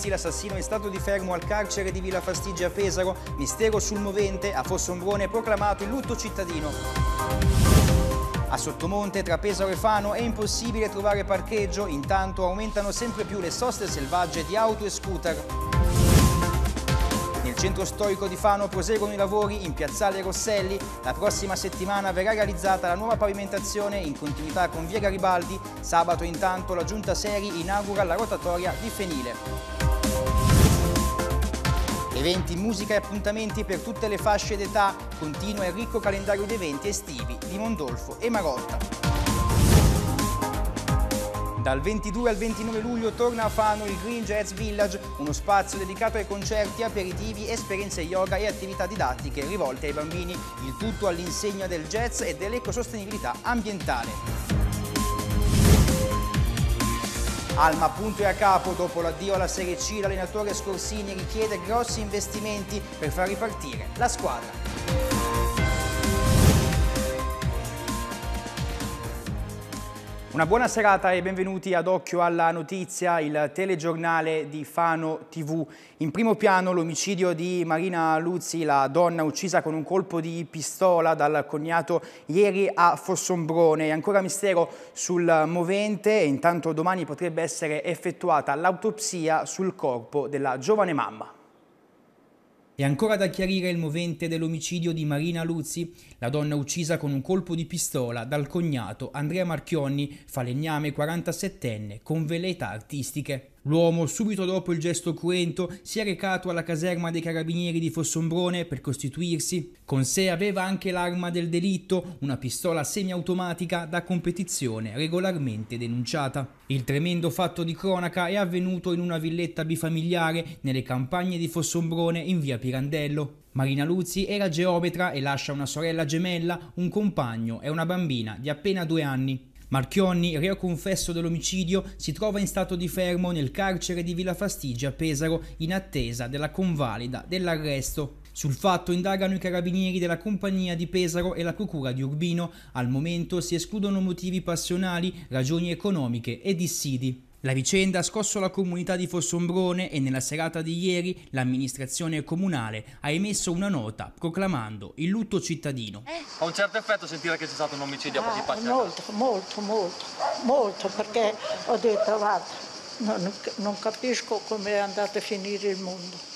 Ronzi, l'assassino in stato di fermo al carcere di Villa Fastigia a Pesaro, mistero sul movente, a Fossombrone proclamato il lutto cittadino. A Sottomonte, tra Pesaro e Fano, è impossibile trovare parcheggio, intanto aumentano sempre più le soste selvagge di auto e scooter. Nel centro storico di Fano proseguono i lavori in Piazzale Rosselli. La prossima settimana verrà realizzata la nuova pavimentazione in continuità con Via Garibaldi. Sabato intanto la Giunta Seri inaugura la rotatoria di Fenile. Eventi, musica e appuntamenti per tutte le fasce d'età. Continua il ricco calendario di eventi estivi di Mondolfo e Marotta. Dal 22 al 29 luglio torna a Fano il Green Jazz Village, uno spazio dedicato ai concerti, aperitivi, esperienze yoga e attività didattiche rivolte ai bambini, il tutto all'insegna del jazz e dell'ecosostenibilità ambientale. Alma punto e a capo dopo l'addio alla Serie C l'allenatore Scorsini richiede grossi investimenti per far ripartire la squadra. Una buona serata e benvenuti ad Occhio alla Notizia, il telegiornale di Fano TV. In primo piano l'omicidio di Marina Luzzi, la donna uccisa con un colpo di pistola dal cognato ieri a Fossombrone. Ancora mistero sul movente, intanto domani potrebbe essere effettuata l'autopsia sul corpo della giovane mamma. È ancora da chiarire il movente dell'omicidio di Marina Luzzi, la donna uccisa con un colpo di pistola dal cognato Andrea Marchionni, falegname 47enne, con veleità artistiche. L'uomo, subito dopo il gesto cruento, si è recato alla caserma dei carabinieri di Fossombrone per costituirsi. Con sé aveva anche l'arma del delitto, una pistola semiautomatica da competizione regolarmente denunciata. Il tremendo fatto di cronaca è avvenuto in una villetta bifamiliare nelle campagne di Fossombrone in via Pirandello. Marina Luzzi era geometra e lascia una sorella gemella, un compagno e una bambina di appena due anni. Marchionni, reo confesso dell'omicidio, si trova in stato di fermo nel carcere di Villa Fastigia a Pesaro in attesa della convalida dell'arresto. Sul fatto indagano i carabinieri della compagnia di Pesaro e la procura di Urbino. Al momento si escludono motivi passionali, ragioni economiche e dissidi. La vicenda ha scosso la comunità di Fossombrone e nella serata di ieri l'amministrazione comunale ha emesso una nota proclamando il lutto cittadino. Eh? Ha un certo effetto sentire che c'è stato un omicidio a ah, pochi passi. Molto, molto, molto, molto, perché ho detto guarda, non, non capisco come è andato a finire il mondo.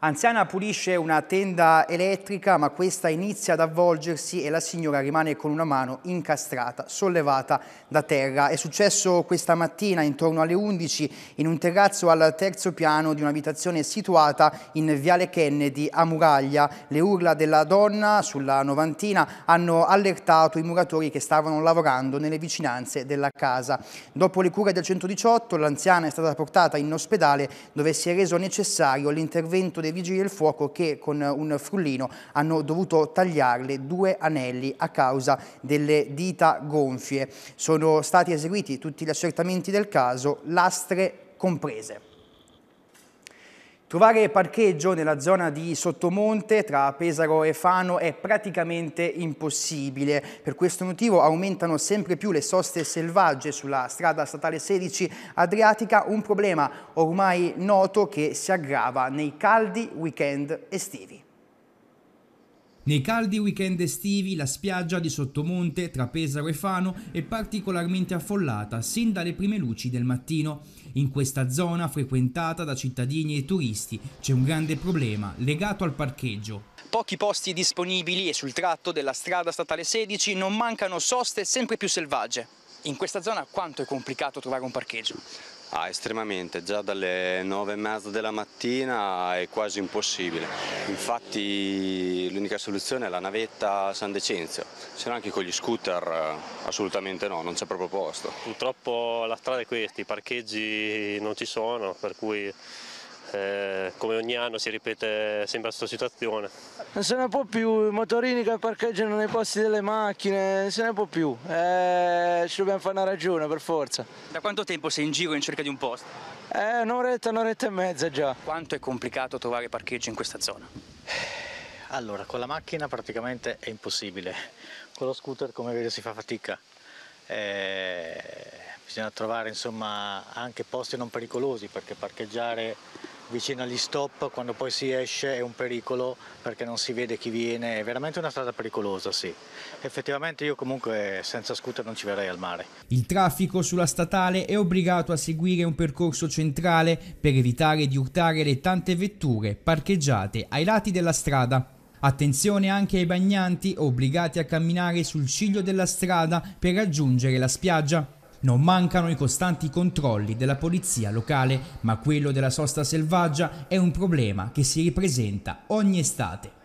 Anziana pulisce una tenda elettrica, ma questa inizia ad avvolgersi e la signora rimane con una mano incastrata, sollevata da terra. È successo questa mattina, intorno alle 11, in un terrazzo al terzo piano di un'abitazione situata in Viale Kennedy a Muraglia. Le urla della donna, sulla novantina, hanno allertato i muratori che stavano lavorando nelle vicinanze della casa. Dopo le cure del 118, l'anziana è stata portata in ospedale dove si è reso necessario l'intervento dei vigili del fuoco che con un frullino hanno dovuto tagliarle due anelli a causa delle dita gonfie. Sono stati eseguiti tutti gli accertamenti del caso, lastre comprese. Trovare parcheggio nella zona di Sottomonte tra Pesaro e Fano è praticamente impossibile. Per questo motivo aumentano sempre più le soste selvagge sulla strada statale 16 Adriatica, un problema ormai noto che si aggrava nei caldi weekend estivi. Nei caldi weekend estivi la spiaggia di Sottomonte tra Pesaro e Fano è particolarmente affollata sin dalle prime luci del mattino. In questa zona frequentata da cittadini e turisti c'è un grande problema legato al parcheggio. Pochi posti disponibili e sul tratto della strada statale 16 non mancano soste sempre più selvagge. In questa zona quanto è complicato trovare un parcheggio? Ah, estremamente, già dalle nove e mezza della mattina è quasi impossibile, infatti l'unica soluzione è la navetta San Decenzio, se no anche con gli scooter eh, assolutamente no, non c'è proprio posto. Purtroppo la strada è questa, i parcheggi non ci sono, per cui eh, come ogni anno si ripete sempre questa situazione. Non se ne può più, i motorini che parcheggiano nei posti delle macchine, non se ne può più, eh, ci dobbiamo fare una ragione per forza. Da quanto tempo sei in giro in cerca di un posto? Eh, un'oretta, un'oretta e mezza già. Quanto è complicato trovare parcheggio in questa zona? Allora, con la macchina praticamente è impossibile, con lo scooter come vedo si fa fatica. Eh, bisogna trovare insomma, anche posti non pericolosi perché parcheggiare vicino agli stop, quando poi si esce è un pericolo perché non si vede chi viene, è veramente una strada pericolosa, sì. Effettivamente io comunque senza scooter non ci verrei al mare. Il traffico sulla statale è obbligato a seguire un percorso centrale per evitare di urtare le tante vetture parcheggiate ai lati della strada. Attenzione anche ai bagnanti obbligati a camminare sul ciglio della strada per raggiungere la spiaggia. Non mancano i costanti controlli della polizia locale, ma quello della sosta selvaggia è un problema che si ripresenta ogni estate.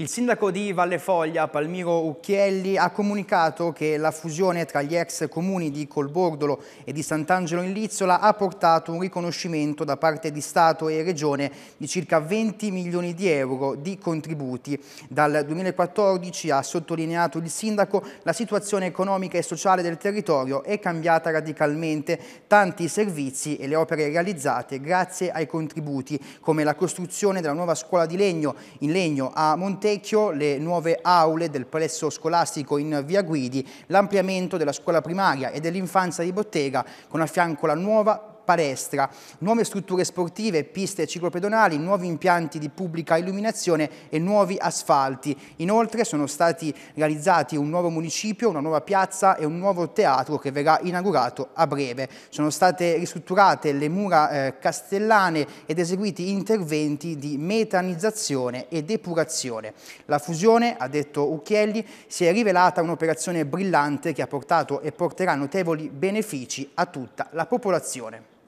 Il sindaco di Valle Foglia, Palmiro Ucchielli, ha comunicato che la fusione tra gli ex comuni di Colbordolo e di Sant'Angelo in Lizzola ha portato un riconoscimento da parte di Stato e Regione di circa 20 milioni di euro di contributi. Dal 2014, ha sottolineato il sindaco, la situazione economica e sociale del territorio è cambiata radicalmente. Tanti servizi e le opere realizzate grazie ai contributi, come la costruzione della nuova scuola di legno in legno a Monte Montecchio, le nuove aule del plesso scolastico in via Guidi, l'ampliamento della scuola primaria e dell'infanzia di Bottega con a fianco la nuova palestra, nuove strutture sportive, piste ciclopedonali, nuovi impianti di pubblica illuminazione e nuovi asfalti. Inoltre sono stati realizzati un nuovo municipio, una nuova piazza e un nuovo teatro che verrà inaugurato a breve. Sono state ristrutturate le mura eh, castellane ed eseguiti interventi di metanizzazione e depurazione. La fusione, ha detto Ucchielli, si è rivelata un'operazione brillante che ha portato e porterà notevoli benefici a tutta la popolazione.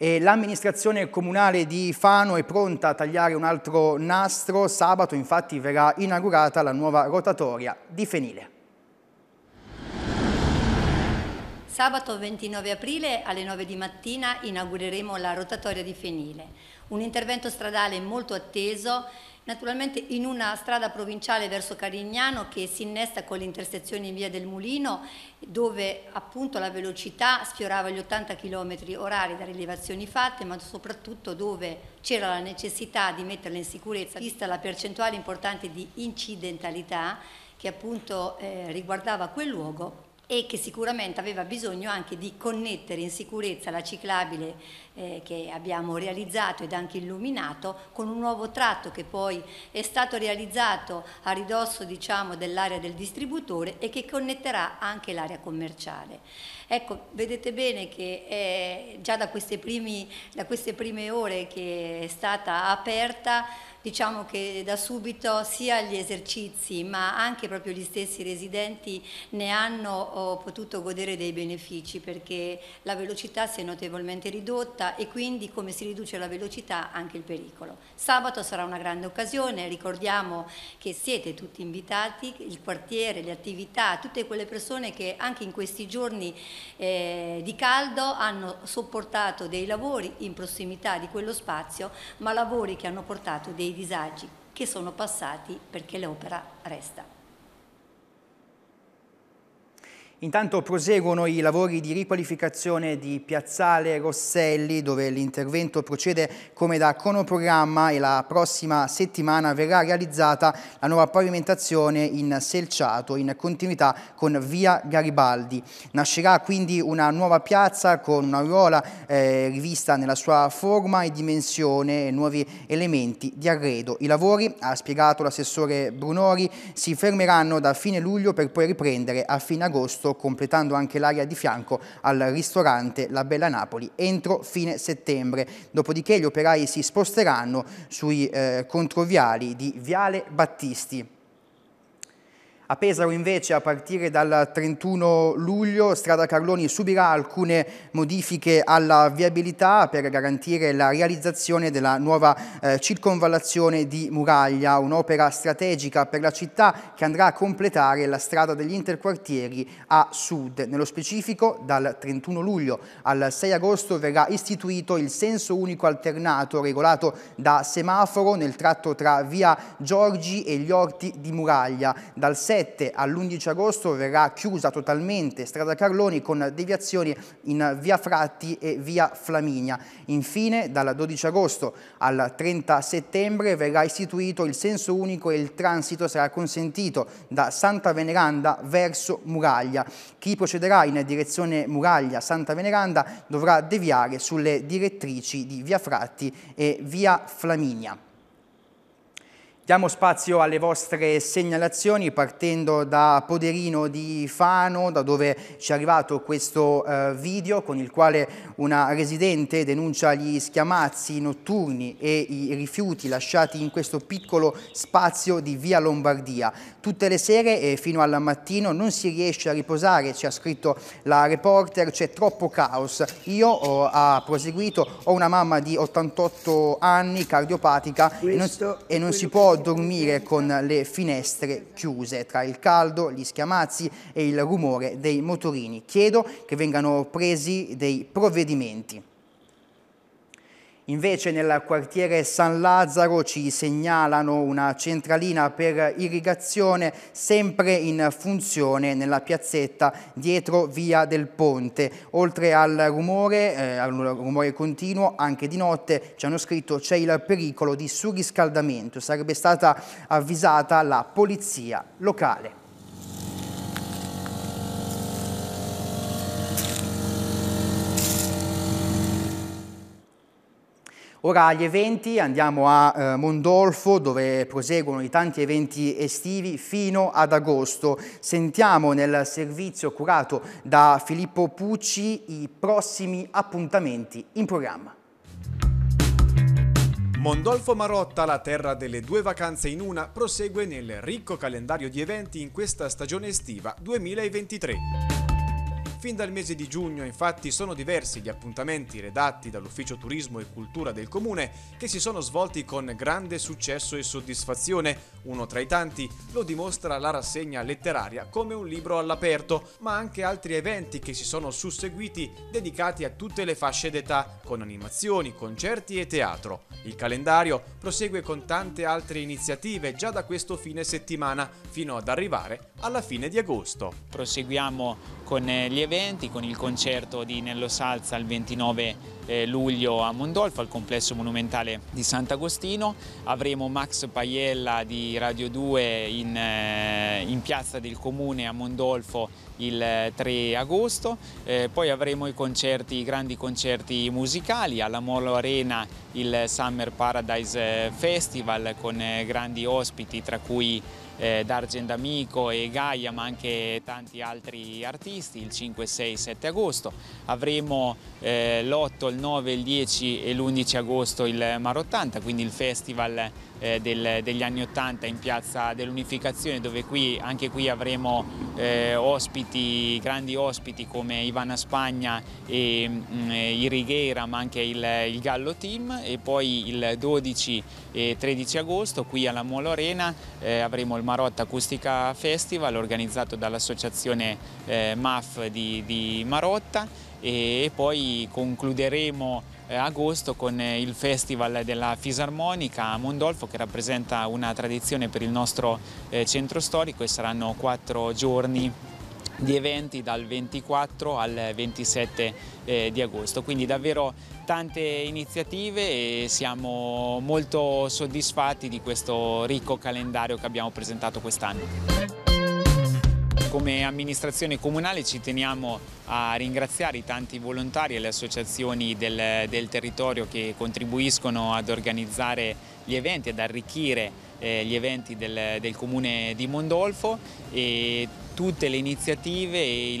L'amministrazione comunale di Fano è pronta a tagliare un altro nastro, sabato infatti verrà inaugurata la nuova rotatoria di Fenile. Sabato 29 aprile alle 9 di mattina inaugureremo la rotatoria di Fenile, un intervento stradale molto atteso naturalmente in una strada provinciale verso Carignano che si innesta con l'intersezione in via del Mulino dove appunto la velocità sfiorava gli 80 km orari da rilevazioni fatte ma soprattutto dove c'era la necessità di metterla in sicurezza vista la percentuale importante di incidentalità che appunto eh, riguardava quel luogo e che sicuramente aveva bisogno anche di connettere in sicurezza la ciclabile eh, che abbiamo realizzato ed anche illuminato con un nuovo tratto che poi è stato realizzato a ridosso diciamo, dell'area del distributore e che connetterà anche l'area commerciale. Ecco, vedete bene che eh, già da queste, primi, da queste prime ore che è stata aperta diciamo che da subito sia gli esercizi ma anche proprio gli stessi residenti ne hanno potuto godere dei benefici perché la velocità si è notevolmente ridotta e quindi come si riduce la velocità anche il pericolo. Sabato sarà una grande occasione, ricordiamo che siete tutti invitati, il quartiere, le attività, tutte quelle persone che anche in questi giorni eh, di caldo hanno sopportato dei lavori in prossimità di quello spazio ma lavori che hanno portato dei disagi che sono passati perché l'opera resta. Intanto proseguono i lavori di riqualificazione di Piazzale Rosselli dove l'intervento procede come da cronoprogramma e la prossima settimana verrà realizzata la nuova pavimentazione in selciato in continuità con Via Garibaldi. Nascerà quindi una nuova piazza con una ruola eh, rivista nella sua forma e dimensione e nuovi elementi di arredo. I lavori, ha spiegato l'assessore Brunori, si fermeranno da fine luglio per poi riprendere a fine agosto posto, completando anche l'area di fianco al ristorante La Bella Napoli entro fine settembre. Dopodiché gli operai si sposteranno sui eh, controviali di Viale Battisti. A Pesaro invece a partire dal 31 luglio strada Carloni subirà alcune modifiche alla viabilità per garantire la realizzazione della nuova eh, circonvallazione di Muraglia, un'opera strategica per la città che andrà a completare la strada degli interquartieri a sud. Nello specifico dal 31 luglio al 6 agosto verrà istituito il senso unico alternato regolato da semaforo nel tratto tra via Giorgi e gli orti di Muraglia. Dal 6 7 all'11 agosto verrà chiusa totalmente strada Carloni con deviazioni in via Fratti e via Flaminia. Infine dal 12 agosto al 30 settembre verrà istituito il senso unico e il transito sarà consentito da Santa Veneranda verso Muraglia. Chi procederà in direzione Muraglia-Santa Veneranda dovrà deviare sulle direttrici di via Fratti e via Flaminia. Diamo spazio alle vostre segnalazioni partendo da Poderino di Fano, da dove ci è arrivato questo eh, video con il quale una residente denuncia gli schiamazzi notturni e i rifiuti lasciati in questo piccolo spazio di Via Lombardia. Tutte le sere e fino al mattino non si riesce a riposare, ci ha scritto la reporter, c'è troppo caos. Io, ho, eh, ha proseguito, ho una mamma di 88 anni, cardiopatica e non, e non si può dormire con le finestre chiuse tra il caldo, gli schiamazzi e il rumore dei motorini. Chiedo che vengano presi dei provvedimenti. Invece nel quartiere San Lazzaro ci segnalano una centralina per irrigazione sempre in funzione nella piazzetta dietro Via del Ponte. Oltre al rumore, eh, al rumore continuo, anche di notte ci hanno scritto c'è il pericolo di surriscaldamento. Sarebbe stata avvisata la polizia locale. Ora agli eventi andiamo a eh, Mondolfo dove proseguono i tanti eventi estivi fino ad agosto. Sentiamo nel servizio curato da Filippo Pucci i prossimi appuntamenti in programma. Mondolfo Marotta, la terra delle due vacanze in una, prosegue nel ricco calendario di eventi in questa stagione estiva 2023. Fin dal mese di giugno infatti sono diversi gli appuntamenti redatti dall'Ufficio Turismo e Cultura del Comune che si sono svolti con grande successo e soddisfazione. Uno tra i tanti lo dimostra la rassegna letteraria come un libro all'aperto, ma anche altri eventi che si sono susseguiti dedicati a tutte le fasce d'età, con animazioni, concerti e teatro. Il calendario prosegue con tante altre iniziative già da questo fine settimana, fino ad arrivare alla fine di agosto. Proseguiamo con eh, gli eventi eventi con il concerto di Nello Salza il 29 eh, luglio a Mondolfo, al complesso monumentale di Sant'Agostino. Avremo Max Paiella di Radio 2 in, eh, in, piazza del Comune a Mondolfo il 3 eh, agosto. Eh, poi avremo i, concerti, i grandi concerti musicali alla Molo Arena il Summer Paradise Festival con grandi ospiti tra cui D'Argent Amico e Gaia ma anche tanti altri artisti il 5, 6, 7 agosto. Avremo eh, l'8, il 9, il 10 e l'11 agosto il Mar 80, quindi il festival eh, del, degli anni 80 in piazza dell'Unificazione dove qui, anche qui avremo eh, ospiti, grandi ospiti come Ivana Spagna e mh, mm, eh, Irigheira ma anche il, il, Gallo Team e poi il 12 e 13 agosto qui alla Molo Arena eh, avremo il Marotta Acustica Festival organizzato dall'associazione eh, MAF di, di Marotta e poi concluderemo eh, agosto con eh, il Festival della Fisarmonica a Mondolfo che rappresenta una tradizione per il nostro eh, centro storico e saranno quattro giorni di eventi dal 24 al 27 eh, di agosto, quindi davvero tante iniziative e siamo molto soddisfatti di questo ricco calendario che abbiamo presentato quest'anno. Come amministrazione comunale ci teniamo a ringraziare i tanti volontari e le associazioni del, del territorio che contribuiscono ad organizzare gli eventi, ad arricchire eh, gli eventi del, del, comune di Mondolfo e tutte le iniziative e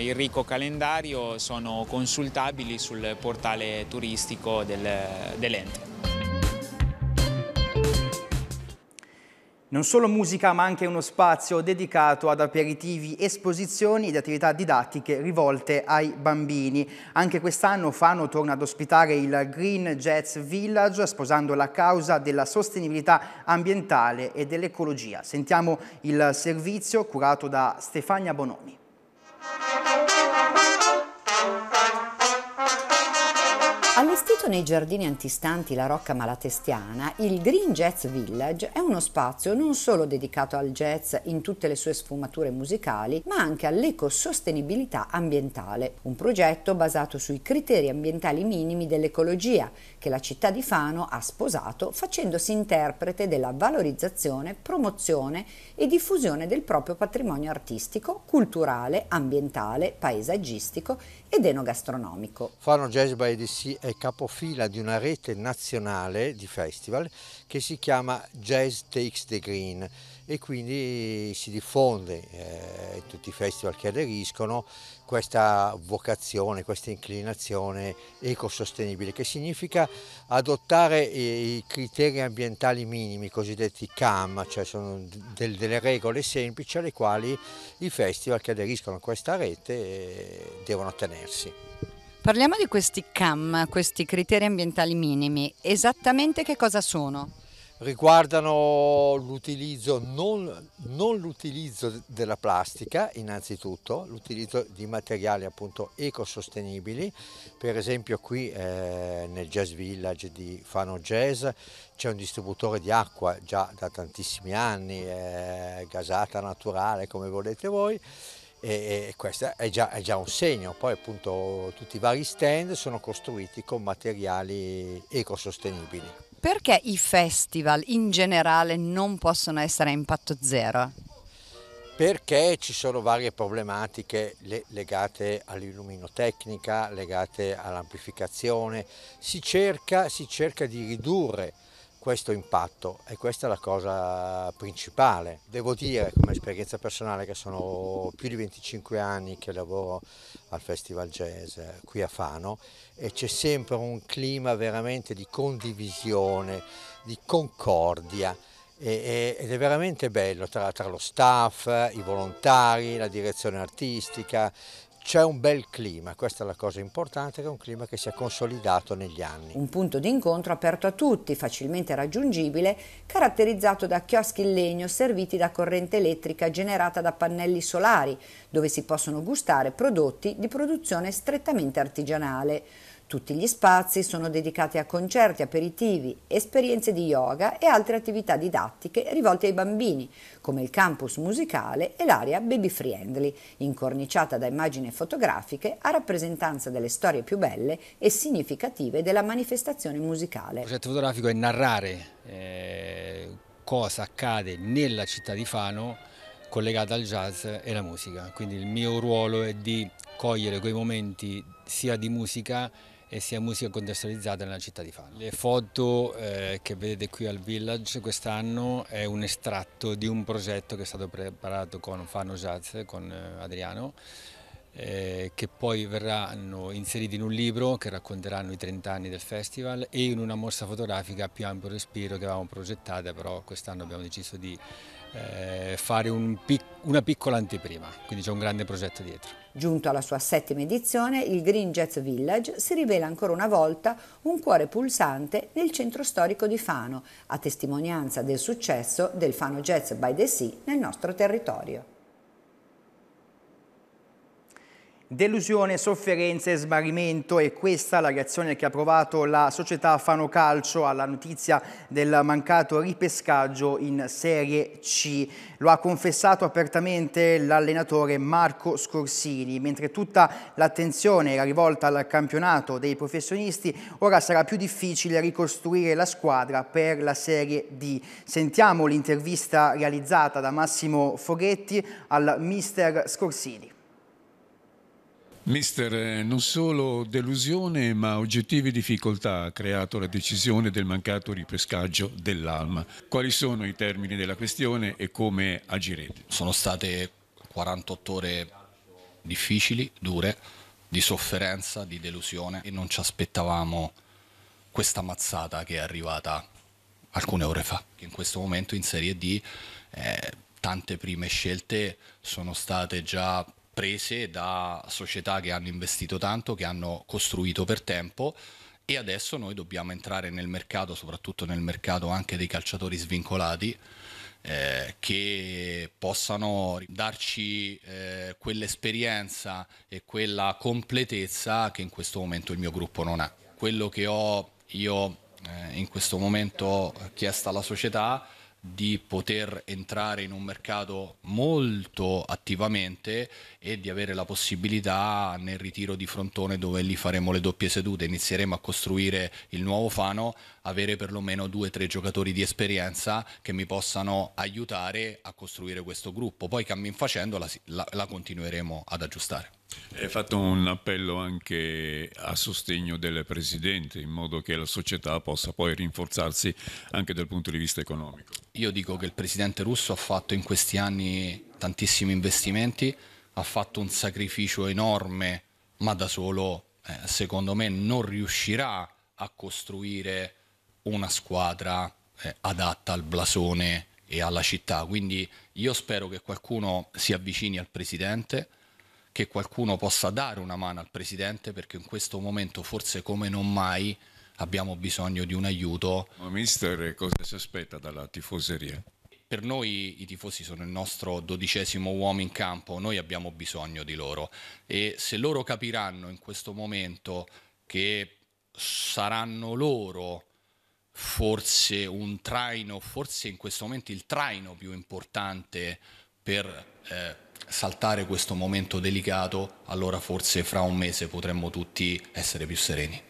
il, il ricco calendario sono consultabili sul portale turistico del, dell'ente. Non solo musica, ma anche uno spazio dedicato ad aperitivi, esposizioni ed attività didattiche rivolte ai bambini. Anche quest'anno Fano torna ad ospitare il Green Jets Village, sposando la causa della sostenibilità ambientale e dell'ecologia. Sentiamo il servizio curato da Stefania Bonomi. Allestito nei giardini antistanti la Rocca Malatestiana, il Green Jazz Village è uno spazio non solo dedicato al jazz in tutte le sue sfumature musicali, ma anche all'ecosostenibilità ambientale, un progetto basato sui criteri ambientali minimi dell'ecologia che la città di Fano ha sposato facendosi interprete della valorizzazione, promozione e diffusione del proprio patrimonio artistico, culturale, ambientale, paesaggistico ed enogastronomico. Fano Jazz by DC è è capofila di una rete nazionale di festival che si chiama Jazz Takes the Green e quindi si diffonde eh, in tutti i festival che aderiscono questa vocazione, questa inclinazione ecosostenibile che significa adottare eh, i criteri ambientali minimi, i cosiddetti CAM, cioè sono del, delle regole semplici alle quali i festival che aderiscono a questa rete eh, devono attenersi. Parliamo di questi CAM, questi criteri ambientali minimi. Esattamente che cosa sono? Riguardano l'utilizzo, non, non l'utilizzo della plastica innanzitutto, l'utilizzo di materiali appunto ecosostenibili, per esempio qui eh, nel Jazz Village di Fano Jazz c'è un distributore di acqua già da tantissimi anni, eh, gasata naturale come volete voi, e, questo è già, è già, un segno. Poi appunto tutti i vari stand sono costruiti con materiali ecosostenibili. Perché i festival in generale non possono essere a impatto zero? Perché ci sono varie problematiche legate all'illuminotecnica, legate all'amplificazione. Si si cerca di ridurre questo impatto e questa è la cosa principale. Devo dire come esperienza personale che sono più di 25 anni che lavoro al Festival Jazz eh, qui a Fano e c'è sempre un clima veramente di condivisione, di concordia ed è veramente bello tra, tra, lo staff, i volontari, la direzione artistica, c'è un bel clima, questa è la cosa importante, che è un clima che si è consolidato negli anni. Un punto d'incontro aperto a tutti, facilmente raggiungibile, caratterizzato da chioschi in legno serviti da corrente elettrica generata da pannelli solari, dove si possono gustare prodotti di produzione strettamente artigianale. Tutti gli spazi sono dedicati a concerti, aperitivi, esperienze di yoga e altre attività didattiche rivolte ai bambini, come il campus musicale e l'area baby friendly, incorniciata da immagini fotografiche a rappresentanza delle storie più belle e significative della manifestazione musicale. Il progetto fotografico è narrare eh, cosa accade nella città di Fano collegata al jazz e alla musica, quindi il mio ruolo è di cogliere quei momenti sia di musica e sia musica contestualizzata nella città di Fano. Le foto eh, che vedete qui al Village quest'anno è un estratto di un progetto che è stato preparato con Fano Jazz, con eh, Adriano, eh, che poi verranno inseriti in un libro che racconteranno i 30 anni del festival e in una mossa fotografica a più ampio respiro che avevamo progettata, però quest'anno abbiamo deciso di eh, fare un pic una piccola anteprima, quindi c'è un grande progetto dietro. Giunto alla sua settima edizione, il Green Jazz Village si rivela ancora una volta un cuore pulsante nel centro storico di Fano, a testimonianza del successo del Fano Jazz by the Sea nel nostro territorio. Delusione, sofferenza e smarrimento e questa la reazione che ha provato la società Fano Calcio alla notizia del mancato ripescaggio in Serie C. Lo ha confessato apertamente l'allenatore Marco Scorsini, mentre tutta l'attenzione era rivolta al campionato dei professionisti, ora sarà più difficile ricostruire la squadra per la Serie D. Sentiamo l'intervista realizzata da Massimo Foghetti al mister Scorsini. Mister, eh, non solo delusione ma oggettive difficoltà ha creato la decisione del mancato ripescaggio dell'Alma. Quali sono i termini della questione e come agirete? Sono state 48 ore difficili, dure, di sofferenza, di delusione e non ci aspettavamo questa mazzata che è arrivata alcune ore fa, in questo momento in Serie D eh, tante prime scelte sono state già prese da società che hanno investito tanto, che hanno costruito per tempo e adesso noi dobbiamo entrare nel mercato, soprattutto nel mercato anche dei calciatori svincolati, eh, che possano darci eh, quell'esperienza e quella completezza che in questo momento il mio gruppo non ha. Quello che ho io eh, in questo momento chiesto alla società è di poter entrare in un mercato molto attivamente e di avere la possibilità nel ritiro di frontone dove lì faremo le doppie sedute, inizieremo a costruire il nuovo Fano, avere perlomeno due o tre giocatori di esperienza che mi possano aiutare a costruire questo gruppo. Poi cammin facendo la, la, la continueremo ad aggiustare. Hai fatto un appello anche a sostegno del Presidente in modo che la società possa poi rinforzarsi anche dal punto di vista economico. Io dico che il Presidente russo ha fatto in questi anni tantissimi investimenti, ha fatto un sacrificio enorme, ma da solo eh, secondo me non riuscirà a costruire una squadra eh, adatta al blasone e alla città. Quindi io spero che qualcuno si avvicini al Presidente che qualcuno possa dare una mano al Presidente perché in questo momento forse come non mai abbiamo bisogno di un aiuto. Ma mister, cosa si aspetta dalla tifoseria? Per noi i tifosi sono il nostro dodicesimo uomo in campo, noi abbiamo bisogno di loro e se loro capiranno in questo momento che saranno loro forse un traino, forse in questo momento il traino più importante per eh, saltare questo momento delicato, allora forse fra un mese potremmo tutti essere più sereni.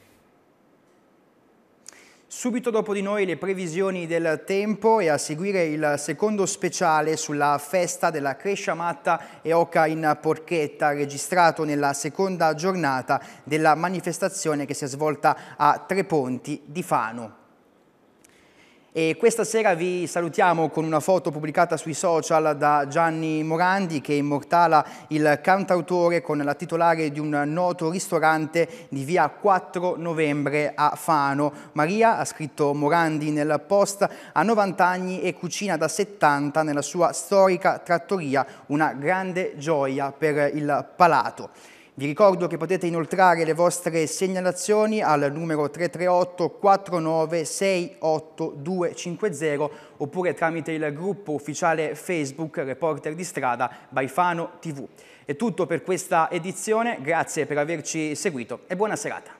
Subito dopo di noi le previsioni del tempo e a seguire il secondo speciale sulla festa della Crescia Matta e Oca in Porchetta registrato nella seconda giornata della manifestazione che si è svolta a Tre Ponti di Fano. E questa sera vi salutiamo con una foto pubblicata sui social da Gianni Morandi che immortala il cantautore con la titolare di un noto ristorante di via 4 novembre a Fano. Maria, ha scritto Morandi nel post, ha 90 anni e cucina da 70 nella sua storica trattoria, una grande gioia per il palato. Vi ricordo che potete inoltrare le vostre segnalazioni al numero 338 49 68 250 oppure tramite il gruppo ufficiale Facebook Reporter di Strada Baifano TV. È tutto per questa edizione, grazie per averci seguito e buona serata.